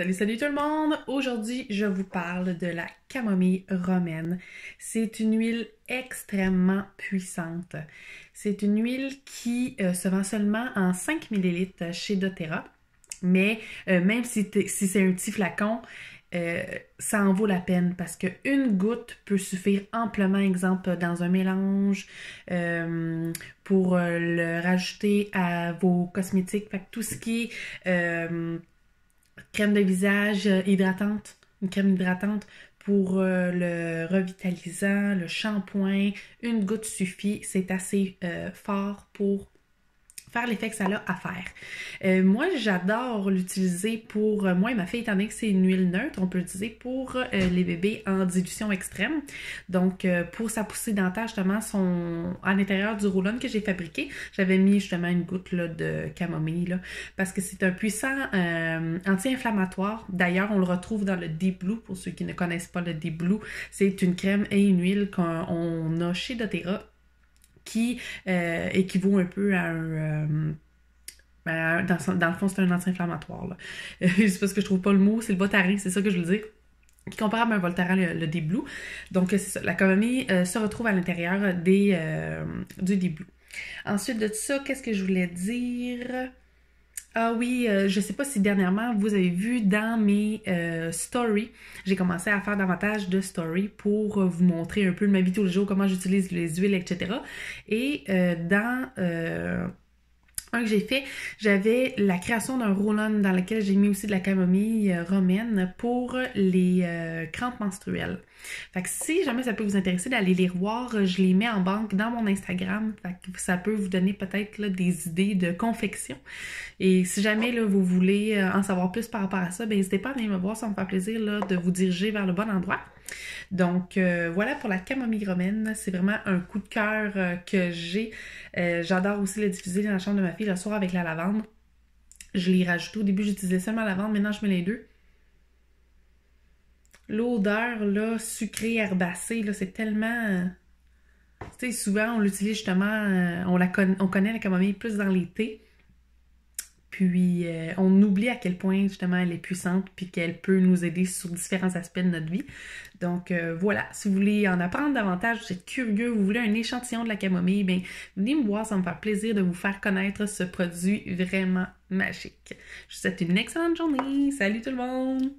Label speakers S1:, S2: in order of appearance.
S1: Salut, salut tout le monde! Aujourd'hui, je vous parle de la camomille romaine. C'est une huile extrêmement puissante. C'est une huile qui euh, se vend seulement en 5 ml chez doTERRA, mais euh, même si, c'est un petit flacon, euh, ça en vaut la peine parce qu'une goutte peut suffire amplement, exemple, dans un mélange pour le rajouter à vos cosmétiques. tout ce qui est crème de visage euh, hydratante, une crème hydratante pour euh, le revitalisant, le shampoing, une goutte suffit, c'est assez euh, fort pour faire l'effet que ça a à faire. Euh, moi, j'adore l'utiliser pour, euh, moi et ma fille, étant donné que c'est une huile neutre, on peut l'utiliser pour euh, les bébés en dilution extrême. Donc, pour sa poussée dentaire, justement, son, à l'intérieur du roulon que j'ai fabriqué, j'avais mis justement une goutte là, de camomille, parce que c'est un puissant anti-inflammatoire. D'ailleurs, on le retrouve dans le Deep Blue, pour ceux qui ne connaissent pas le Deep Blue. C'est une crème et une huile qu'on a chez doTERRA qui équivaut euh, un peu à un... Euh, ben, dans, le fond, c'est un anti-inflammatoire. pas parce que je trouve pas le mot, c'est le voltarin c'est ça que je veux dire qui est comparable à un Voltaren, le, le blue Donc, la colonie euh, se retrouve à l'intérieur des, du Ensuite de ça, qu'est-ce que je voulais dire? Ah oui, euh, je sais pas si dernièrement vous avez vu dans mes euh, stories, j'ai commencé à faire davantage de stories pour euh, vous montrer un peu de ma vie tous les jours, comment j'utilise les huiles, etc. Et dans un que j'ai fait, j'avais la création d'un roll dans lequel j'ai mis aussi de la camomille euh, romaine pour les euh, crampes menstruelles. Fait que si jamais ça peut vous intéresser d'aller les voir, euh, je les mets en banque dans mon Instagram. Fait que ça peut vous donner peut-être des idées de confection. Et si jamais là, vous voulez en savoir plus par rapport à ça, ben, n'hésitez pas à venir me voir, ça me fait plaisir là, de vous diriger vers le bon endroit. Donc euh, voilà pour la camomille romaine. C'est vraiment un coup de cœur euh, que j'ai. Euh, j'adore aussi le diffuser dans la chambre de ma fille le soir avec la lavande. Je l'ai rajouté au début, j'utilisais seulement la lavande, maintenant je mets les deux. L'odeur là, sucrée, herbacée, là, c'est tellement. Tu sais, souvent on l'utilise justement, on, la on connaît la camomille plus dans l'été. Puis euh, on oublie à quel point justement elle est puissante puis qu'elle peut nous aider sur différents aspects de notre vie. Donc euh, voilà, si vous voulez en apprendre davantage, vous êtes curieux, vous voulez un échantillon de la camomille, bien venez me voir, ça me faire plaisir de vous faire connaître ce produit vraiment magique. Je vous souhaite une excellente journée. Salut tout le monde!